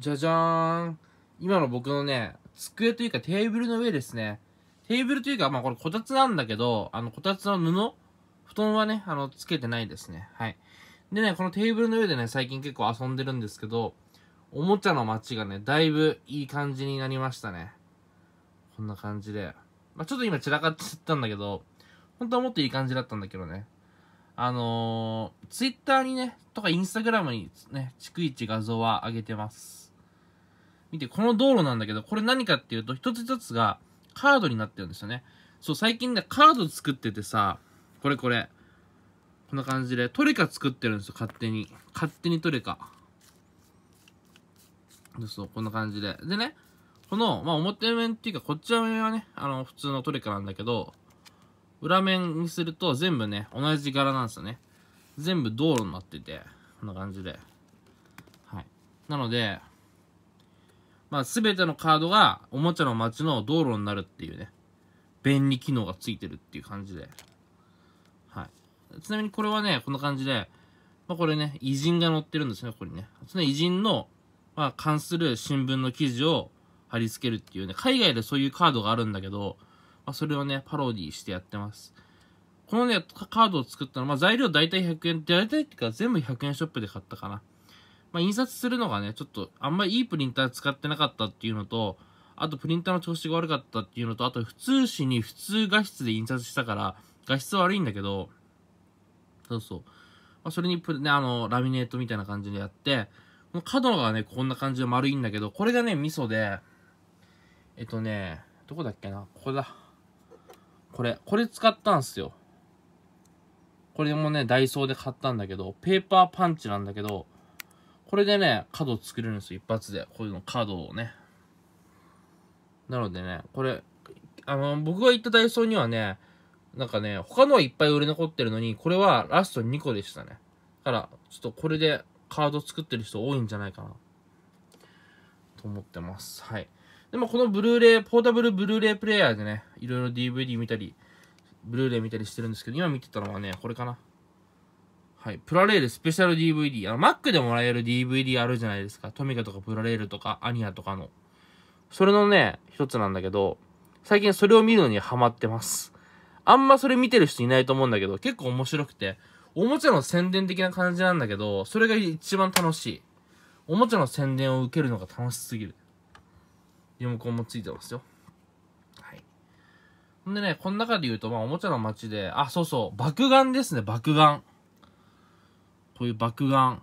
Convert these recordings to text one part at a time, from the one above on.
じゃじゃーん。今の僕のね、机というかテーブルの上ですね。テーブルというか、まあこれこたつなんだけど、あのこたつの布布団はね、あの、つけてないですね。はい。でね、このテーブルの上でね、最近結構遊んでるんですけど、おもちゃの街がね、だいぶいい感じになりましたね。こんな感じで。まあ、ちょっと今散らかっちゃったんだけど、本当はもっといい感じだったんだけどね。あのー、ツイッターにね、とかインスタグラムにね、逐一画像は上げてます。見て、この道路なんだけど、これ何かっていうと、一つ一つがカードになってるんですよね。そう、最近ね、カード作っててさ、これこれ。こんな感じで、トレカ作ってるんですよ、勝手に。勝手にトレカ。そう、こんな感じで。でね、この、まあ、表面っていうか、こっち面はね、あの、普通のトレカなんだけど、裏面にすると全部ね、同じ柄なんですよね。全部道路になってて、こんな感じで。はい。なので、まあ、すべてのカードがおもちゃの街の道路になるっていうね、便利機能がついてるっていう感じで。はい。ちなみにこれはね、こんな感じで、まあ、これね、偉人が載ってるんですね、ここにね。その偉人の、まあ、関する新聞の記事を貼り付けるっていうね、海外でそういうカードがあるんだけど、まあ、それをね、パロディしてやってます。このね、カードを作ったのは、まあ、材料大体100円、大体っていうか全部100円ショップで買ったかな。まあ、印刷するのがね、ちょっとあんまりいいプリンター使ってなかったっていうのと、あとプリンターの調子が悪かったっていうのと、あと普通紙に普通画質で印刷したから、画質悪いんだけど、そうそう。まあ、それにプ、ね、あの、ラミネートみたいな感じでやって、この角がね、こんな感じで丸いんだけど、これがね、ミソで、えっとね、どこだっけなここだ。これ、これ使ったんすよ。これもね、ダイソーで買ったんだけど、ペーパーパンチなんだけど、これでね、角作れるんですよ、一発で。こういうの角をね。なのでね、これ、あの、僕が行ったダイソーにはね、なんかね、他のはいっぱい売れ残ってるのに、これはラスト2個でしたね。だから、ちょっとこれでカード作ってる人多いんじゃないかな。と思ってます。はい。でもこのブルーレイ、ポータブルブルーレイプレイヤーでね、いろいろ DVD 見たり、ブルーレイ見たりしてるんですけど、今見てたのはね、これかな。はい。プラレールスペシャル DVD。あの、Mac でもらえる DVD あるじゃないですか。トミカとかプラレールとかアニアとかの。それのね、一つなんだけど、最近それを見るのにハマってます。あんまそれ見てる人いないと思うんだけど、結構面白くて、おもちゃの宣伝的な感じなんだけど、それが一番楽しい。おもちゃの宣伝を受けるのが楽しすぎる。リモコンもついてますよ。はい。ほんでね、この中で言うと、まあ、おもちゃの街で、あ、そうそう、爆眼ですね、爆眼。こういう爆眼。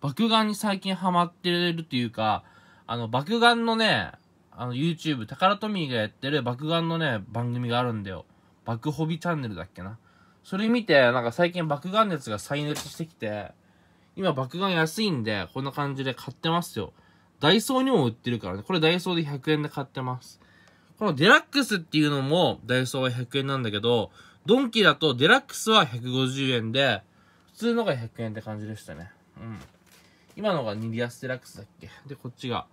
爆眼に最近ハマってるというか、あの、爆眼のね、あの、YouTube、タカラトミーがやってる爆眼のね、番組があるんだよ。爆ホビチャンネルだっけな。それ見て、なんか最近爆眼熱が再熱してきて、今爆眼安いんで、こんな感じで買ってますよ。ダイソーにも売ってるからね。これダイソーで100円で買ってます。このデラックスっていうのもダイソーは100円なんだけど、ドンキだとデラックスは150円で、普通のが100円って感じでしたね。うん。今のがニリアスデラックスだっけで、こっちが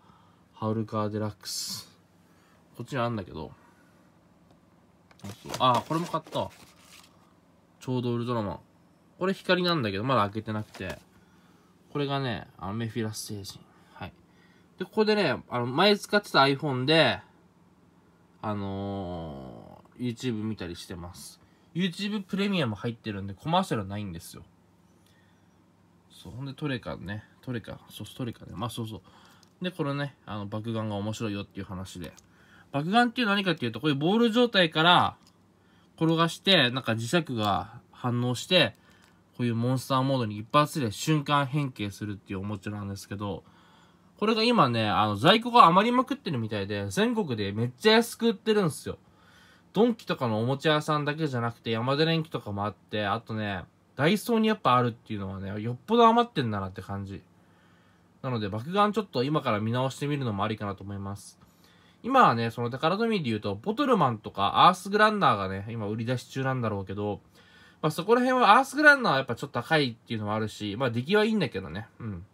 ハウルカーデラックス。こっちにあるんだけど。あこれも買った。ちょうどウルトラマン。これ光なんだけど、まだ開けてなくて。これがね、あのメフィラス星人。はい。で、ここでね、あの、前使ってた iPhone で、あのー、YouTube 見たりしてます。YouTube プレミアム入ってるんで、コマーシャルないんですよ。そうほんでトレカねトレカソストレカねまあそうそうでこれねあの爆眼が面白いよっていう話で爆眼っていう何かっていうとこういうボール状態から転がしてなんか磁石が反応してこういうモンスターモードに一発で瞬間変形するっていうおもちゃなんですけどこれが今ね、あの、在庫が余りまくってるみたいで、全国でめっちゃ安く売ってるんですよ。ドンキとかのおもちゃ屋さんだけじゃなくて、山田電機とかもあって、あとね、ダイソーにやっぱあるっていうのはね、よっぽど余ってんだなって感じ。なので、爆眼ちょっと今から見直してみるのもありかなと思います。今はね、その宝富で言うと、ボトルマンとかアースグランナーがね、今売り出し中なんだろうけど、まあそこら辺はアースグランナーはやっぱちょっと高いっていうのもあるし、まあ出来はいいんだけどね。うん。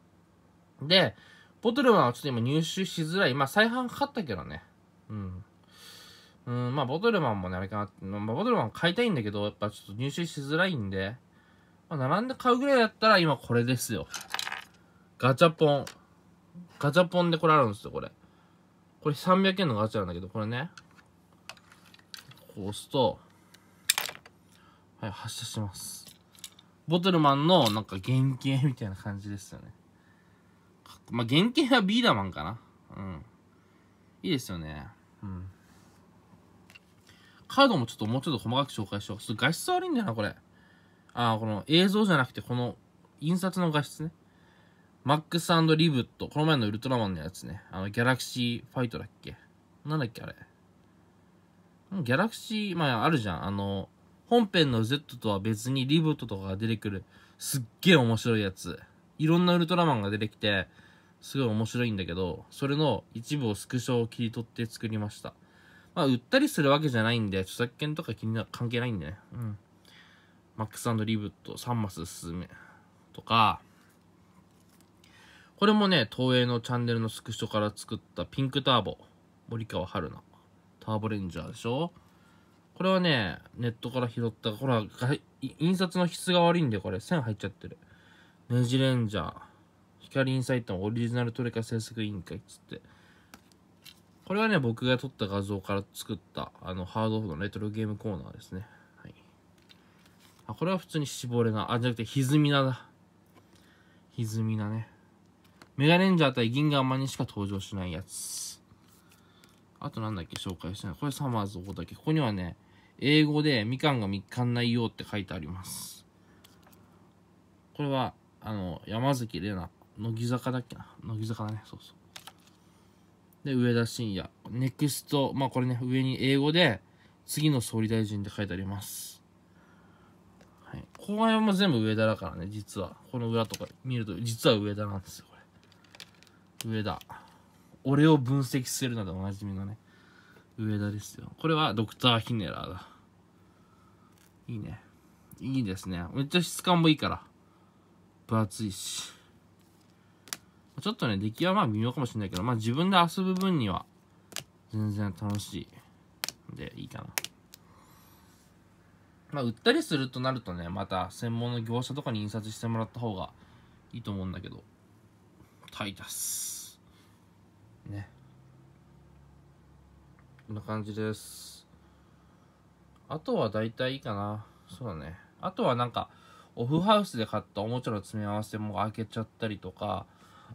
で、ボトルマンはちょっと今入手しづらい。まあ再販かかったけどね。うん。うん、まあボトルマンもね、あれかな。まあボトルマン買いたいんだけど、やっぱちょっと入手しづらいんで、並んで買うぐらいだったら今これですよ。ガチャポン。ガチャポンでこれあるんですよ、これ。これ300円のガチャなんだけど、これね。こう押すと、はい、発射します。ボトルマンのなんか原型みたいな感じですよね。まあ、原型はビーダーマンかな。うん。いいですよね。うん。カードもちょっともうちょっと細かく紹介しよう。ちょっと画質悪いんだよな、これ。あこの映像じゃなくてこの印刷の画質ね。マックスリブット。この前のウルトラマンのやつね。あの、ギャラクシーファイトだっけなんだっけあれ。ギャラクシー、まあ、あるじゃん。あの、本編の Z とは別にリブットとかが出てくる、すっげえ面白いやつ。いろんなウルトラマンが出てきて、すごい面白いんだけど、それの一部をスクショを切り取って作りました。まあ、売ったりするわけじゃないんで、著作権とか気にな、関係ないんでね。うん。マックスリブット3マス進めとか、これもね、東映のチャンネルのスクショから作ったピンクターボ、森川春菜、ターボレンジャーでしょこれはね、ネットから拾った、れは印刷の質が悪いんで、これ、線入っちゃってる。ネジレンジャー、光インサイトのオリジナルトレカ制作委員会っつって、これはね、僕が撮った画像から作った、あの、ハードオフのレトロゲームコーナーですね。あ、これは普通に絞れな。あ、じゃなくて歪みなだ。歪みなね。メガレンジャー対銀河マンにしか登場しないやつ。あとなんだっけ紹介してない。これサマーズの方だけ。ここにはね、英語でみかんがみかんないよって書いてあります。これは、あの、山崎玲奈。乃木坂だっけな。乃木坂だね。そうそう。で、上田晋也。ネクスト、まあこれね、上に英語で、次の総理大臣って書いてあります。この辺も全部上田だからね、実は。この裏とか見ると、実は上田なんですよ、これ。上田。俺を分析するなでおなじみのね、上田ですよ。これはドクターヒネラーだ。いいね。いいですね。めっちゃ質感もいいから。分厚いし。ちょっとね、出来はまあ微妙かもしれないけど、まあ自分で遊ぶ分には、全然楽しい。で、いいかな。まあ、売ったりするとなるとね、また専門の業者とかに印刷してもらった方がいいと思うんだけど、タイタス。ね。こんな感じです。あとは大体いいかな。そうだね。あとはなんか、オフハウスで買ったおもちゃの詰め合わせも開けちゃったりとか、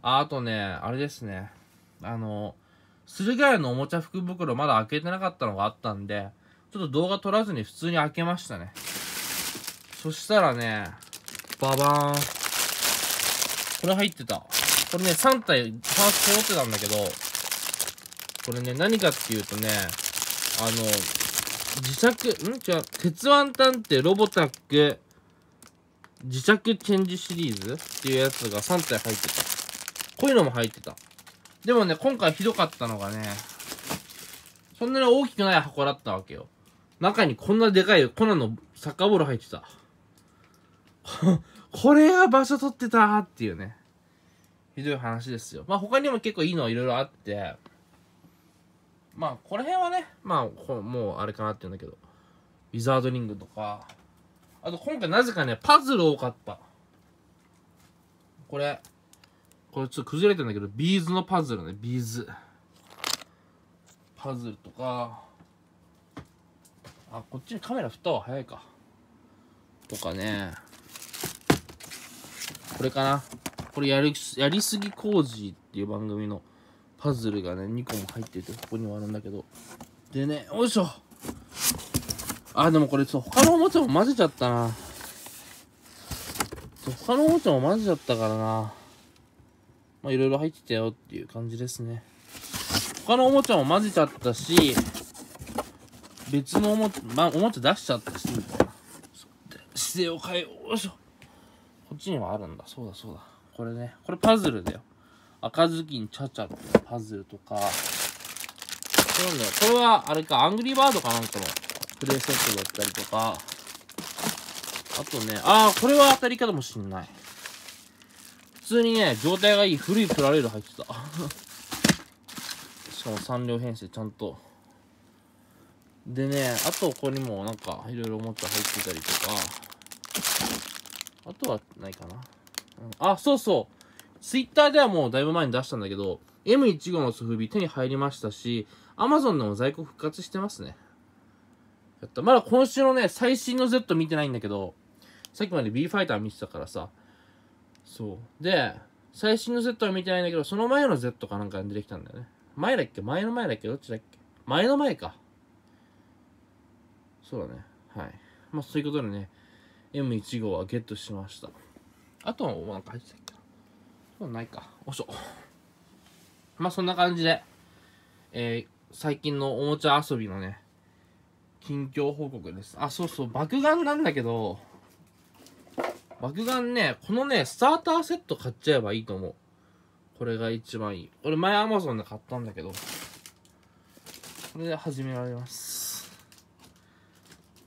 ああとね、あれですね。あの、駿河屋のおもちゃ福袋まだ開けてなかったのがあったんで、ちょっと動画撮らずに普通に開けましたね。そしたらね、ババーン。これ入ってた。これね、3体、パーツ揃ってたんだけど、これね、何かっていうとね、あの、自作、ん違う、鉄腕探偵ロボタック、自作チェンジシリーズっていうやつが3体入ってた。こういうのも入ってた。でもね、今回ひどかったのがね、そんなに大きくない箱だったわけよ。中にこんなでかい粉のサッカーボール入ってた。これは場所取ってたっていうね。ひどい話ですよ。まあ他にも結構いいのいろいろあって、まあこの辺はね、まあもうあれかなって言うんだけど、ウィザードリングとか、あと今回なぜかね、パズル多かった。これ、これちょっと崩れてんだけど、ビーズのパズルね、ビーズ。パズルとか、あこっちにカメラ振った方が早いかとかねこれかなこれやりやりすぎ工事っていう番組のパズルがね2個も入っててここにもあるんだけどでねよいしょあでもこれそう他のおもちゃも混ぜちゃったな他のおもちゃも混ぜちゃったからなまあいろいろ入ってたよっていう感じですね他のおもちゃも混ぜちゃったし別のおもちゃ、まあ、おもちゃ出しちゃったし、みたいな。姿勢を変えよう。よいしょ。こっちにもあるんだ。そうだそうだ。これね。これパズルだよ。赤ずきんちゃちゃってパズルとか。そうなんだよ。これは、あれか、アングリーバードかなんかのプレイセットだったりとか。あとね、あー、これは当たり方もしんない。普通にね、状態がいい古いプラレール入ってた。しかも3両編成ちゃんとでね、あとここにもなんかいろいろおもちゃ入ってたりとか、あとはないかな。あ、そうそう。ツイッターではもうだいぶ前に出したんだけど、M15 のソフビ手に入りましたし、Amazon でも在庫復活してますね。やった。まだ今週のね、最新の Z 見てないんだけど、さっきまで B ファイター見てたからさ、そう。で、最新の Z は見てないんだけど、その前の Z かなんか出てきたんだよね。前だっけ前の前だっけどっちだっけ前の前か。そうだね。はい。まあ、そういうことでね、M1 号はゲットしました。あと、なんか入ってたっけな。ないか。おしょ。まあ、そんな感じで、えー、最近のおもちゃ遊びのね、近況報告です。あ、そうそう、爆弾なんだけど、爆弾ね、このね、スターターセット買っちゃえばいいと思う。これが一番いい。俺前 Amazon で買ったんだけど、これで始められます。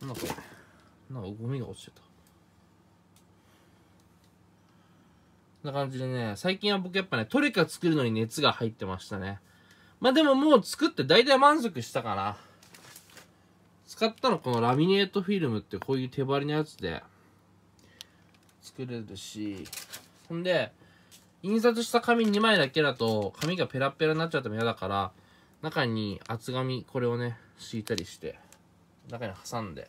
なんかなんかゴミが落ちてたな感じでね、最近は僕やっぱね、トリカ作るのに熱が入ってましたね。まあでももう作って大体満足したかな。使ったのこのラミネートフィルムってこういう手張りのやつで作れるし、ほんで、印刷した紙2枚だけだと紙がペラペラになっちゃっても嫌だから、中に厚紙これをね、敷いたりして中に挟んで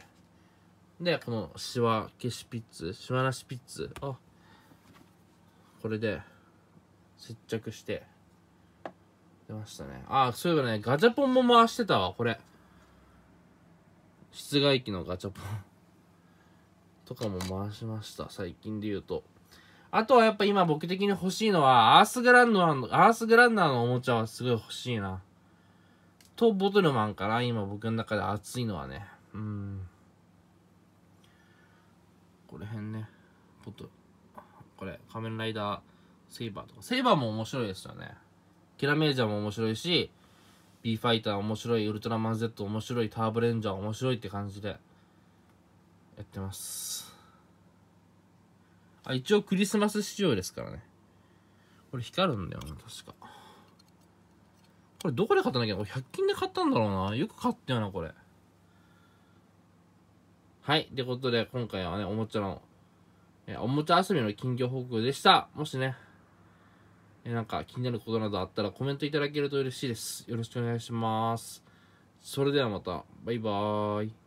でこのシワ消しピッツシワなしピッツあこれで接着して出ましたねあそういえばねガチャポンも回してたわこれ室外機のガチャポン とかも回しました最近で言うとあとはやっぱ今僕的に欲しいのはアースグランドアースグランダーのおもちゃはすごい欲しいなとボトルマンから今僕の中で熱いのはね、うん。これ辺ね、ボトル。これ、仮面ライダー、セイバーとか。セイバーも面白いですよね。キラメージャーも面白いし、B ファイター面白い、ウルトラマン Z 面白い、ターボレンジャー面白いって感じで、やってます。あ、一応クリスマス仕様ですからね。これ光るんだよな、確か。これどこで買ったんだっけこれ100均で買ったんだろうな。よく買ったよな、これ。はい。ってことで、今回はね、おもちゃの、えおもちゃ遊びの近況報告でした。もしね、えなんか気になることなどあったらコメントいただけると嬉しいです。よろしくお願いします。それではまた。バイバーイ。